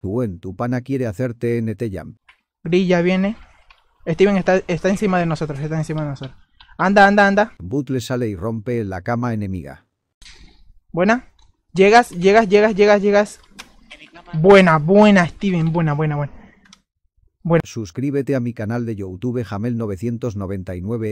tu pana quiere hacerte NT Jam. Grilla viene. Steven está, encima de nosotros, está encima de nosotros. Anda, anda, anda. le sale y rompe la cama enemiga. Buena. Llegas, llegas, llegas, llegas, llegas. Buena, buena, Steven, buena, buena, buena. Bueno. Suscríbete a mi canal de YouTube Jamel 999